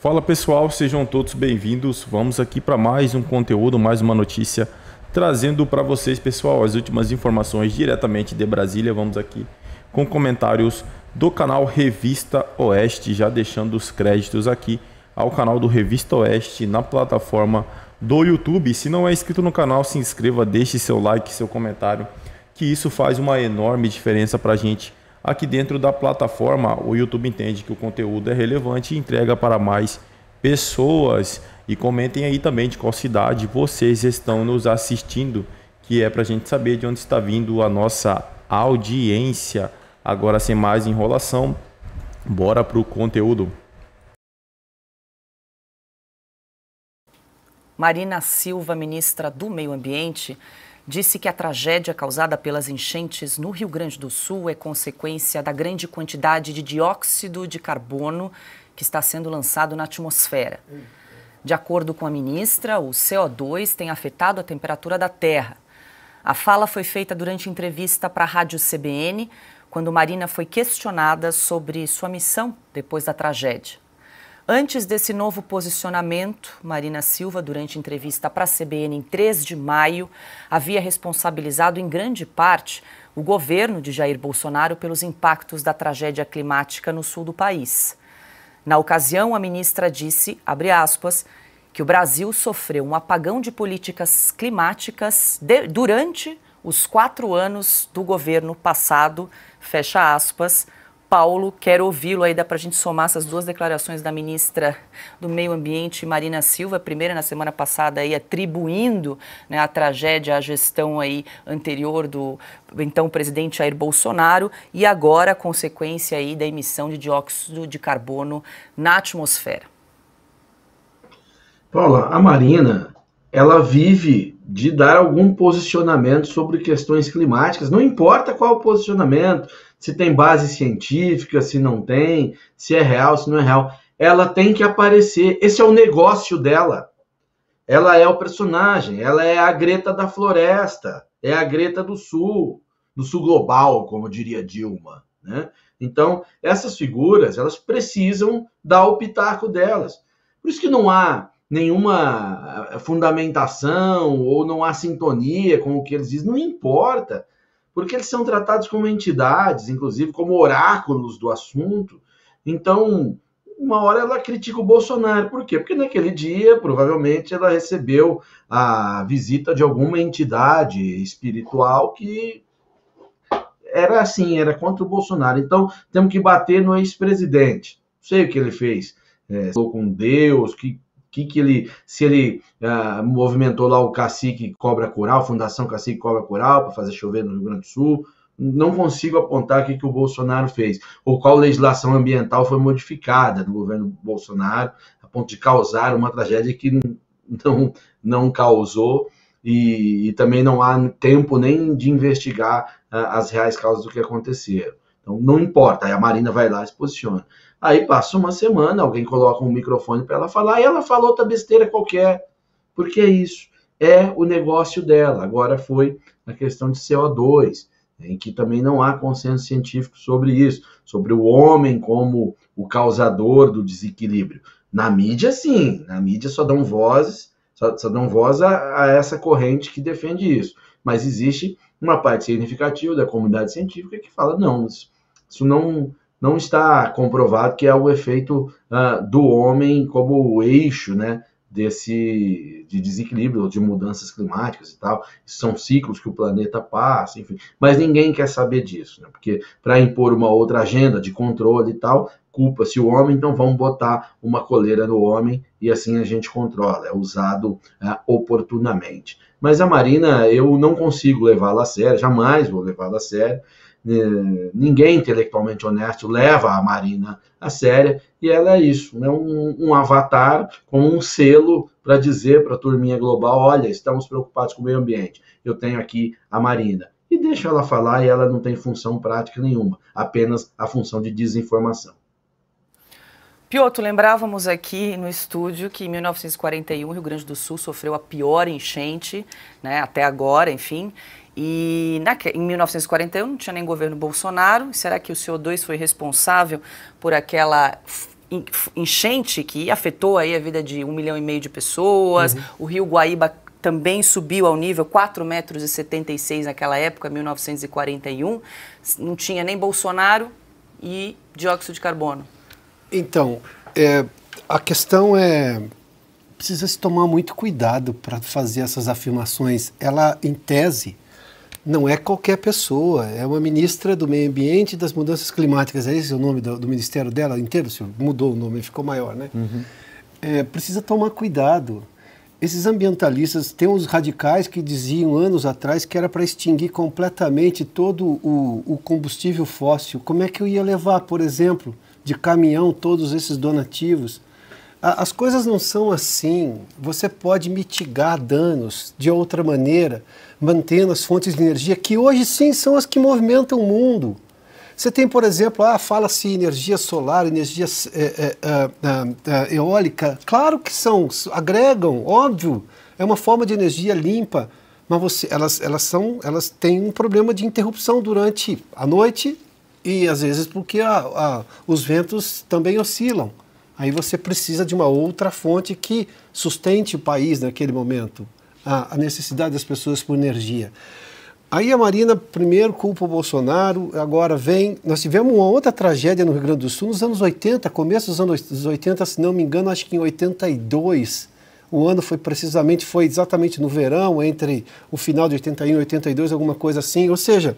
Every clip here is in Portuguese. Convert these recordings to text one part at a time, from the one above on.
Fala pessoal, sejam todos bem-vindos. Vamos aqui para mais um conteúdo, mais uma notícia, trazendo para vocês, pessoal, as últimas informações diretamente de Brasília. Vamos aqui com comentários do canal Revista Oeste, já deixando os créditos aqui ao canal do Revista Oeste na plataforma do YouTube. Se não é inscrito no canal, se inscreva, deixe seu like, seu comentário, que isso faz uma enorme diferença para a gente aqui dentro da plataforma, o YouTube entende que o conteúdo é relevante e entrega para mais pessoas. E comentem aí também de qual cidade vocês estão nos assistindo, que é para a gente saber de onde está vindo a nossa audiência. Agora, sem mais enrolação, bora para o conteúdo. Marina Silva, ministra do Meio Ambiente, disse que a tragédia causada pelas enchentes no Rio Grande do Sul é consequência da grande quantidade de dióxido de carbono que está sendo lançado na atmosfera. De acordo com a ministra, o CO2 tem afetado a temperatura da Terra. A fala foi feita durante entrevista para a Rádio CBN, quando Marina foi questionada sobre sua missão depois da tragédia. Antes desse novo posicionamento, Marina Silva, durante entrevista para a CBN em 3 de maio, havia responsabilizado em grande parte o governo de Jair Bolsonaro pelos impactos da tragédia climática no sul do país. Na ocasião, a ministra disse, aspas, que o Brasil sofreu um apagão de políticas climáticas de, durante os quatro anos do governo passado, fecha aspas, Paulo. Quero ouvi-lo aí, dá para a gente somar essas duas declarações da ministra do Meio Ambiente, Marina Silva, primeira na semana passada aí atribuindo né, a tragédia à gestão aí anterior do então presidente Jair Bolsonaro e agora a consequência aí da emissão de dióxido de carbono na atmosfera. Paula, a Marina, ela vive de dar algum posicionamento sobre questões climáticas, não importa qual o posicionamento, se tem base científica, se não tem, se é real, se não é real. Ela tem que aparecer. Esse é o negócio dela. Ela é o personagem, ela é a Greta da floresta, é a Greta do Sul, do Sul global, como diria Dilma, né? Então, essas figuras, elas precisam dar o pitaco delas. Por isso que não há nenhuma eh, fundamentação ou não há sintonia com o que eles dizem, não importa porque eles são tratados como entidades, inclusive como oráculos do assunto. Então, uma hora ela critica o Bolsonaro. Por quê? Porque naquele dia, provavelmente, ela recebeu a visita de alguma entidade espiritual que era assim, era contra o Bolsonaro. Então, temos que bater no ex-presidente. Não sei o que ele fez. É, com Deus, que que, que ele. Se ele uh, movimentou lá o Cacique Cobra Coral, Fundação Cacique Cobra Coral, para fazer chover no Rio Grande do Sul. Não consigo apontar o que, que o Bolsonaro fez, ou qual legislação ambiental foi modificada no governo Bolsonaro, a ponto de causar uma tragédia que não, não causou. E, e, também não há tempo nem de investigar ah, as reais causas do que aconteceram. Então, não importa, aí a Marina vai lá e se posiciona. Aí passa uma semana, alguém coloca um microfone para ela falar e ela falou outra besteira qualquer. Porque é isso, é o negócio dela. Agora foi a questão de CO2, em que também não há consenso científico sobre isso, sobre o homem como o causador do desequilíbrio. Na mídia, sim, na mídia só dão vozes, só, só dão voz a, a essa corrente que defende isso. Mas existe uma parte significativa da comunidade científica que fala: não, isso, isso não não está comprovado que é o efeito uh, do homem como o eixo, né? desse de desequilíbrio, de mudanças climáticas e tal. São ciclos que o planeta passa, enfim. Mas ninguém quer saber disso, né? Porque para impor uma outra agenda de controle e tal, culpa-se o homem, então vamos botar uma coleira no homem e assim a gente controla. É usado é, oportunamente. Mas a Marina, eu não consigo levá-la a sério, jamais vou levá-la a sério. É, ninguém intelectualmente honesto leva a Marina a séria, e ela é isso, né? um, um avatar com um selo para dizer para a turminha global, olha, estamos preocupados com o meio ambiente, eu tenho aqui a Marina. E deixa ela falar e ela não tem função prática nenhuma, apenas a função de desinformação. Piotr, lembrávamos aqui no estúdio que em 1941 o Rio Grande do Sul sofreu a pior enchente, né, até agora, enfim, e na, em 1941 não tinha nem governo Bolsonaro. Será que o CO2 foi responsável por aquela enchente que afetou aí a vida de um milhão e meio de pessoas? Uhum. O rio Guaíba também subiu ao nível 4,76 metros e naquela época, 1941. Não tinha nem Bolsonaro e dióxido de carbono. Então, é, a questão é precisa se tomar muito cuidado para fazer essas afirmações. Ela, em tese, não é qualquer pessoa, é uma ministra do Meio Ambiente e das Mudanças Climáticas. É esse o nome do, do ministério dela inteiro? Se mudou o nome, ficou maior, né? Uhum. É, precisa tomar cuidado. Esses ambientalistas, tem uns radicais que diziam anos atrás que era para extinguir completamente todo o, o combustível fóssil. Como é que eu ia levar, por exemplo, de caminhão todos esses donativos? as coisas não são assim. Você pode mitigar danos de outra maneira, mantendo as fontes de energia que hoje sim são as que movimentam o mundo. Você tem, por exemplo, ah, fala-se energia solar, energia é é, é, é, é, eólica. Claro que são, agregam, óbvio. É uma forma de energia limpa, mas você, elas, elas, são, elas têm um problema de interrupção durante a noite e às vezes porque a, a, os ventos também oscilam. Aí você precisa de uma outra fonte que sustente o país naquele momento, a, necessidade das pessoas por energia. Aí a Marina primeiro culpa o Bolsonaro, agora vem. Nós tivemos uma outra tragédia no Rio Grande do Sul nos anos 80, começo dos anos 80, se não me engano, acho que em 82. O ano foi precisamente, foi exatamente no verão, entre o final de 81 e 82, alguma coisa assim. Ou seja,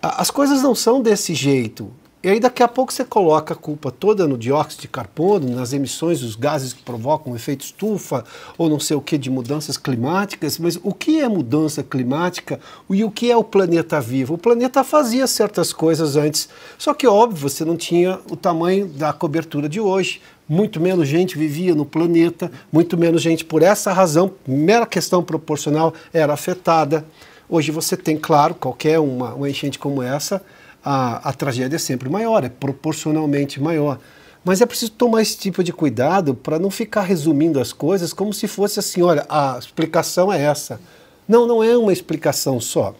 as coisas não são desse jeito. E aí daqui a pouco você coloca a culpa toda no dióxido de carbono, nas emissões, dos gases que provocam efeito estufa ou não sei o que de mudanças climáticas, mas o que é mudança climática e o que é o planeta vivo? O planeta fazia certas coisas antes, só que óbvio, você não tinha o tamanho da cobertura de hoje, muito menos gente vivia no planeta, muito menos gente por essa razão, mera questão proporcional, era afetada. Hoje você tem, claro, qualquer uma, uma enchente como essa, a, a tragédia é sempre maior, é proporcionalmente maior. Mas é preciso tomar esse tipo de cuidado para não ficar resumindo as coisas como se fosse assim: olha, a explicação é essa. Não, não é uma explicação só.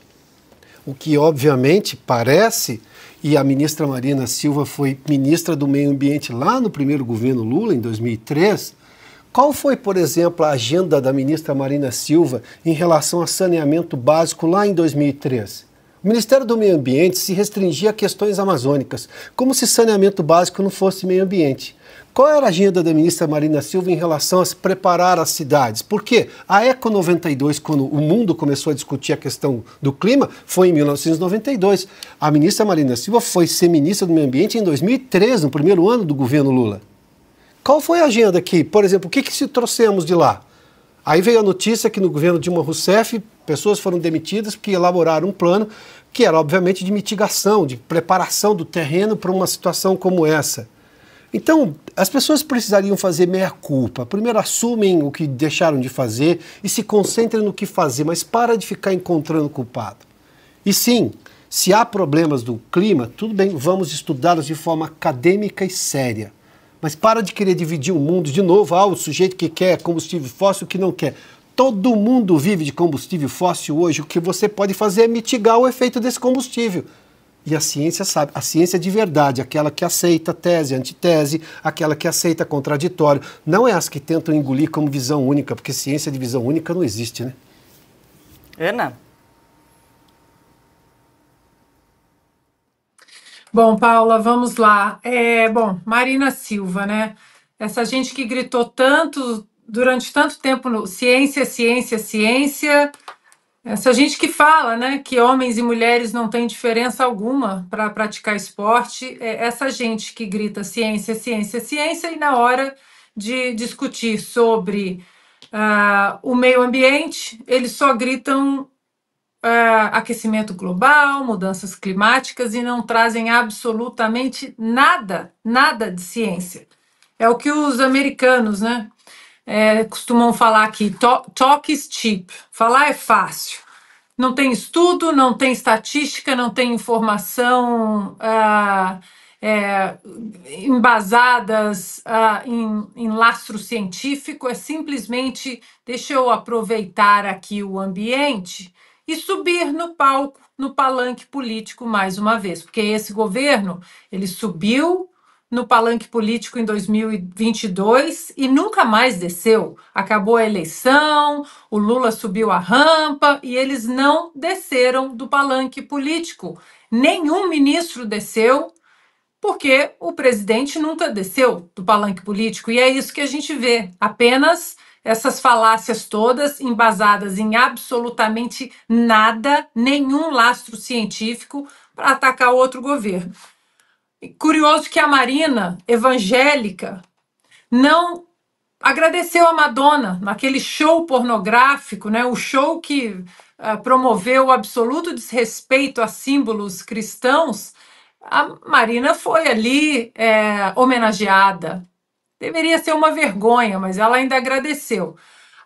O que, obviamente, parece, e a ministra Marina Silva foi ministra do Meio Ambiente lá no primeiro governo Lula, em 2003. Qual foi, por exemplo, a agenda da ministra Marina Silva em relação a saneamento básico lá em 2003? O Ministério do Meio Ambiente se restringia a questões amazônicas, como se saneamento básico não fosse meio ambiente. Qual era a agenda da ministra Marina Silva em relação a se preparar as cidades? Porque a Eco 92, quando o mundo começou a discutir a questão do clima, foi em 1992. A ministra Marina Silva foi ser ministra do Meio Ambiente em 2003, no primeiro ano do governo Lula. Qual foi a agenda aqui? Por exemplo, o que, que se trouxemos de lá? Aí veio a notícia que no governo Dilma Rousseff pessoas foram demitidas porque elaboraram um plano que era obviamente de mitigação, de preparação do terreno para uma situação como essa. Então, as pessoas precisariam fazer meia culpa. Primeiro assumem o que deixaram de fazer e se concentrem no que fazer, mas para de ficar encontrando culpado. E sim, se há problemas do clima, tudo bem, vamos estudá-los de forma acadêmica e séria. Mas para de querer dividir o mundo de novo, ah, o sujeito que quer combustível fóssil, que não quer. Todo mundo vive de combustível fóssil hoje. O que você pode fazer é mitigar o efeito desse combustível. E a ciência sabe, a ciência de verdade, aquela que aceita tese, antitese, aquela que aceita contraditório, não é as que tentam engolir como visão única, porque ciência de visão única não existe, né? Ana, Bom, Paula, vamos lá. É, bom, Marina Silva, né? Essa gente que gritou tanto durante tanto tempo no ciência, ciência, ciência. Essa gente que fala, né, que homens e mulheres não têm diferença alguma para praticar esporte. É essa gente que grita ciência, ciência, ciência e na hora de discutir sobre uh, o meio ambiente, eles só gritam uh, aquecimento global, mudanças climáticas e não trazem absolutamente nada, nada de ciência. É o que os americanos, né? É, costumam falar aqui, talk is cheap, falar é fácil. Não tem estudo, não tem estatística, não tem informação ah, é, embasadas ah, em, em lastro científico, é simplesmente deixa eu aproveitar aqui o ambiente e subir no palco, no palanque político mais uma vez, porque esse governo, ele subiu no palanque político em 2022 e nunca mais desceu. Acabou a eleição, o Lula subiu a rampa e eles não desceram do palanque político. Nenhum ministro desceu, porque o presidente nunca desceu do palanque político. E é isso que a gente vê, apenas essas falácias todas embasadas em absolutamente nada, nenhum lastro científico para atacar outro governo. E curioso que a Marina evangélica não agradeceu a Madonna naquele show pornográfico, né? O show que uh, promoveu o absoluto desrespeito a símbolos cristãos. A Marina foi ali é, homenageada Deveria ser uma vergonha, mas ela ainda agradeceu.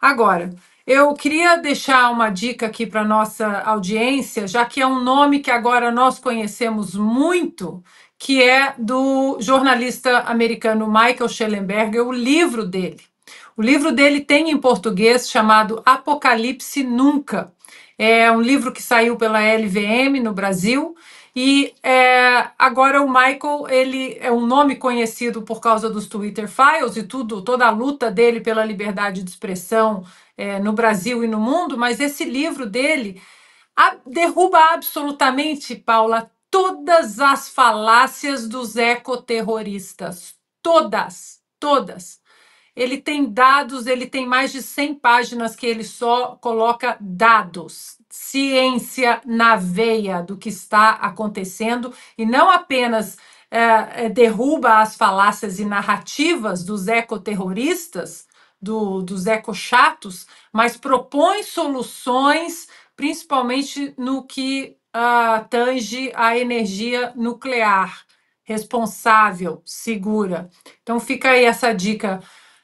Agora, eu queria deixar uma dica aqui para nossa audiência, já que é um nome que agora nós conhecemos muito, que é do jornalista americano Michael Schellenberger, o livro dele. O livro dele tem em português chamado Apocalipse Nunca. É um livro que saiu pela LVM no Brasil e é, agora o Michael, ele é um nome conhecido por causa dos Twitter Files e tudo, toda a luta dele pela liberdade de expressão é, no Brasil e no mundo, mas esse livro dele a, derruba absolutamente, Paula, todas as falácias dos ecoterroristas. Todas, todas. Ele tem dados, ele tem mais de 100 páginas que ele só coloca dados, ciência na veia do que está acontecendo e não apenas é, é, derruba as falácias e narrativas dos ecoterroristas, do, dos ecochatos, mas propõe soluções, principalmente no que uh, tange a energia nuclear responsável, segura. Então fica aí essa dica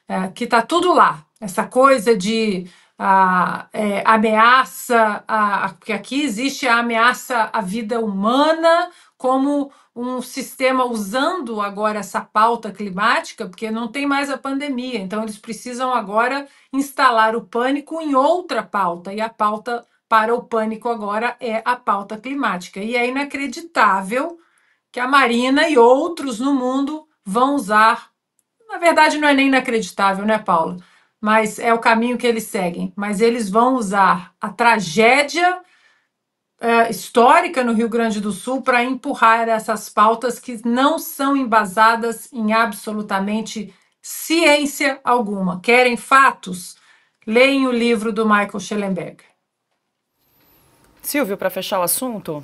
é, que está tudo lá. Essa coisa de a é, ameaça, a, a, porque aqui existe a ameaça à vida humana como um sistema usando agora essa pauta climática, porque não tem mais a pandemia, então eles precisam agora instalar o pânico em outra pauta, e a pauta para o pânico agora é a pauta climática. E é inacreditável que a Marina e outros no mundo vão usar. Na verdade, não é nem inacreditável, né, Paula? mas é o caminho que eles seguem. Mas eles vão usar a tragédia é, histórica no Rio Grande do Sul para empurrar essas pautas que não são embasadas em absolutamente ciência alguma. Querem fatos? Leem o livro do Michael Schellenberg. Silvio, para fechar o assunto.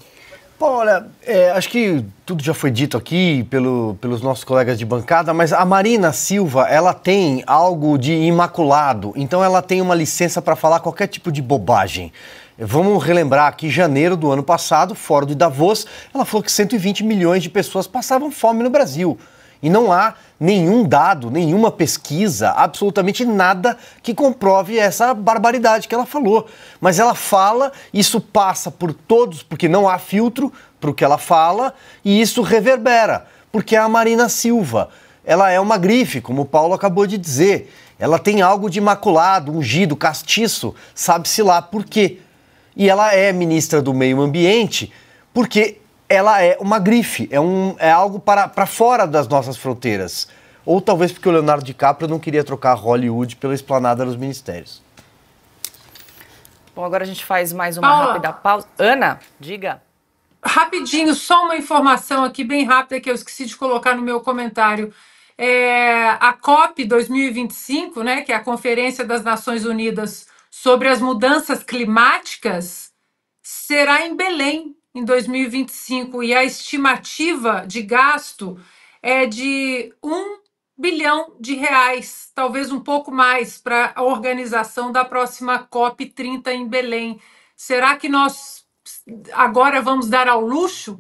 Bom, olha, é, acho que tudo já foi dito aqui pelo, pelos nossos colegas de bancada, mas a Marina Silva, ela tem algo de imaculado, então ela tem uma licença para falar qualquer tipo de bobagem. Vamos relembrar que em janeiro do ano passado, fora de Davos, ela falou que 120 milhões de pessoas passavam fome no Brasil. E não há nenhum dado, nenhuma pesquisa, absolutamente nada que comprove essa barbaridade que ela falou. Mas ela fala, isso passa por todos, porque não há filtro para o que ela fala, e isso reverbera, porque é a Marina Silva, ela é uma grife, como o Paulo acabou de dizer. Ela tem algo de imaculado, ungido, castiço, sabe-se lá por quê. E ela é ministra do Meio Ambiente porque ela é uma grife, é, um, é algo para, para fora das nossas fronteiras. Ou talvez porque o Leonardo DiCaprio não queria trocar Hollywood pela esplanada dos ministérios. Bom, agora a gente faz mais uma Paula. rápida pausa. Ana, diga. Rapidinho, só uma informação aqui bem rápida que eu esqueci de colocar no meu comentário. É, a COP 2025, né, que é a Conferência das Nações Unidas sobre as Mudanças Climáticas, será em Belém, em 2025 e a estimativa de gasto é de um bilhão de reais, talvez um pouco mais, para a organização da próxima COP30 em Belém. Será que nós agora vamos dar ao luxo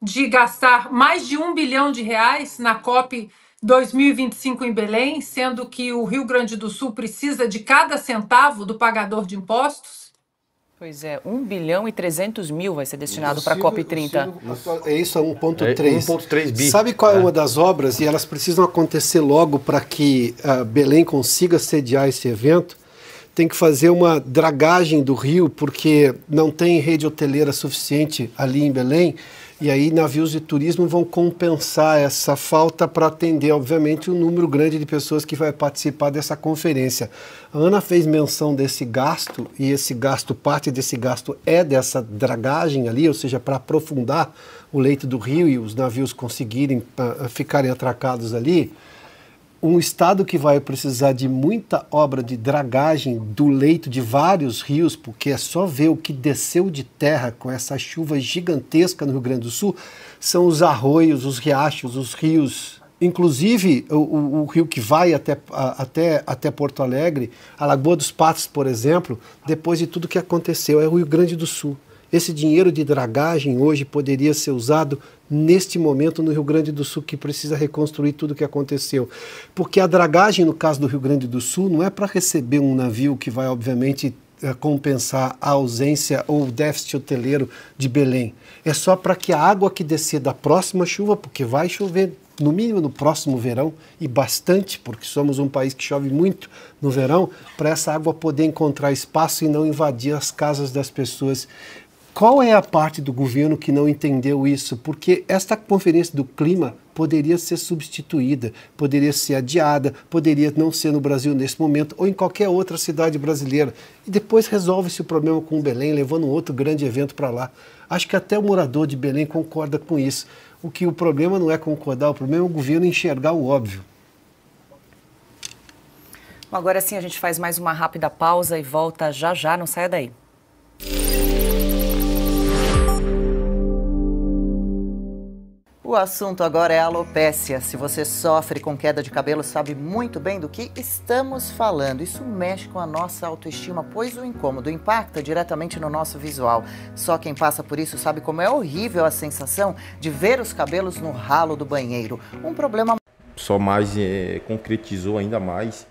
de gastar mais de um bilhão de reais na COP 2025 em Belém, sendo que o Rio Grande do Sul precisa de cada centavo do pagador de impostos? Pois é, 1 bilhão e 300 mil vai ser destinado para a COP30. É isso, é 1,3 é, bi. Sabe qual é. é, uma das obras? E elas precisam acontecer logo para que uh, Belém consiga sediar esse evento. Tem que fazer uma dragagem do rio, porque não tem rede hoteleira suficiente ali em Belém. E aí navios de turismo vão compensar essa falta para atender, obviamente, o um número grande de pessoas que vai participar dessa conferência. A Ana fez menção desse gasto e esse gasto, parte desse gasto é dessa dragagem ali, ou seja, para aprofundar o leito do rio e os navios conseguirem uh, ficarem atracados ali um estado que vai precisar de muita obra de dragagem do leito de vários rios, porque é só ver o que desceu de terra com essa chuva gigantesca no Rio Grande do Sul, são os arroios, os riachos, os rios. Inclusive, o, o, o rio que vai até, a, até, até Porto Alegre, a Lagoa dos Patos, por exemplo, depois de tudo que aconteceu, é o Rio Grande do Sul. Esse dinheiro de dragagem hoje poderia ser usado neste momento no Rio Grande do Sul que precisa reconstruir tudo o que aconteceu. Porque a dragagem, no caso do Rio Grande do Sul, não é para receber um navio que vai, obviamente, eh, compensar a ausência ou o déficit hoteleiro de Belém. É só para que a água que descer da próxima chuva, porque vai chover no mínimo no próximo verão e bastante, porque somos um país que chove muito no verão, para essa água poder encontrar espaço e não invadir as casas das pessoas qual é a parte do governo que não entendeu isso? Porque esta conferência do clima poderia ser substituída, poderia ser adiada, poderia não ser no Brasil nesse momento ou em qualquer outra cidade brasileira. E depois resolve-se o problema com Belém, levando um outro grande evento para lá. Acho que até o morador de Belém concorda com isso. O que o problema não é concordar, o problema é o governo enxergar o óbvio. Bom, agora sim a gente faz mais uma rápida pausa e volta já já, não saia daí. O assunto agora é alopécia. Se você sofre com queda de cabelo, sabe muito bem do que estamos falando. Isso mexe com a nossa autoestima, pois o incômodo impacta diretamente no nosso visual. Só quem passa por isso sabe como é horrível a sensação de ver os cabelos no ralo do banheiro. Um problema. Só mais é, concretizou ainda mais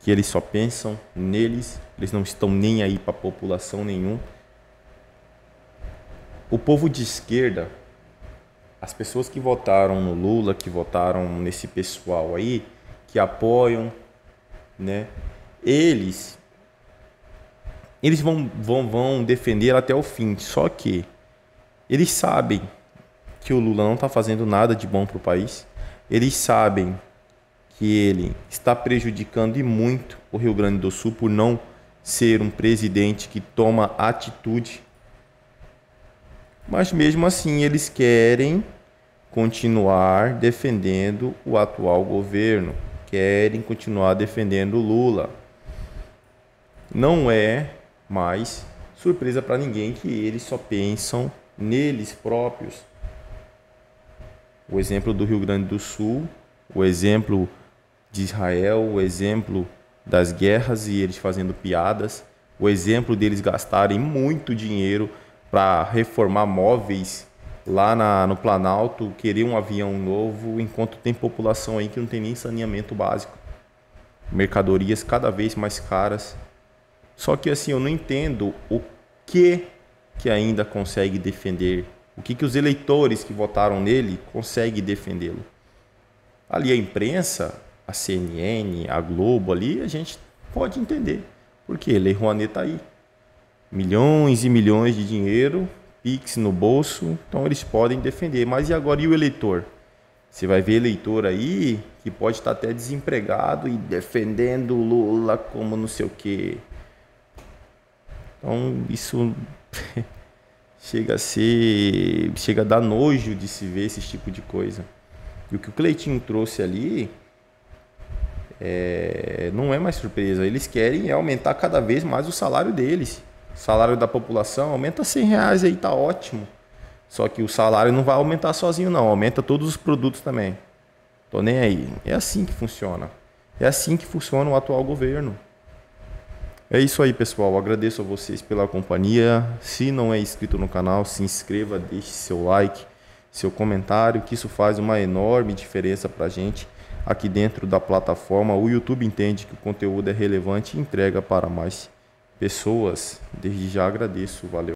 que eles só pensam neles, eles não estão nem aí para a população nenhum. O povo de esquerda, as pessoas que votaram no Lula, que votaram nesse pessoal aí, que apoiam, né? Eles eles vão, vão, vão defender até o fim. Só que eles sabem que o Lula não está fazendo nada de bom para o país. Eles sabem que ele está prejudicando e muito o Rio Grande do Sul por não ser um presidente que toma atitude mas mesmo assim, eles querem continuar defendendo o atual governo, querem continuar defendendo Lula. Não é mais surpresa para ninguém que eles só pensam neles próprios. O exemplo do Rio Grande do Sul, o exemplo de Israel, o exemplo das guerras e eles fazendo piadas, o exemplo deles gastarem muito dinheiro para reformar móveis lá na, no Planalto, querer um avião novo, enquanto tem população aí que não tem nem saneamento básico. Mercadorias cada vez mais caras. Só que assim, eu não entendo o que que ainda consegue defender, o que que os eleitores que votaram nele conseguem defendê-lo. Ali a imprensa, a CNN, a Globo ali, a gente pode entender, porque Lei Rouanet está aí milhões e milhões de dinheiro, Pix no bolso, então eles podem defender. Mas e agora e o eleitor? Você vai ver eleitor aí que pode estar até desempregado e defendendo Lula como não sei o quê. Então isso chega a ser. chega a dar nojo de se ver esse tipo de coisa. E o que o Cleitinho trouxe ali é, não é mais surpresa. Eles querem aumentar cada vez mais o salário deles salário da população, aumenta 100 reais aí, tá ótimo. Só que o salário não vai aumentar sozinho, não. Aumenta todos os produtos também. Tô nem aí. É assim que funciona. É assim que funciona o atual governo. É isso aí, pessoal. agradeço a vocês pela companhia. Se não é inscrito no canal, se inscreva, deixe seu like, seu comentário, que isso faz uma enorme diferença pra gente aqui dentro da plataforma. O YouTube entende que o conteúdo é relevante e entrega para mais pessoas. Desde já agradeço, valeu.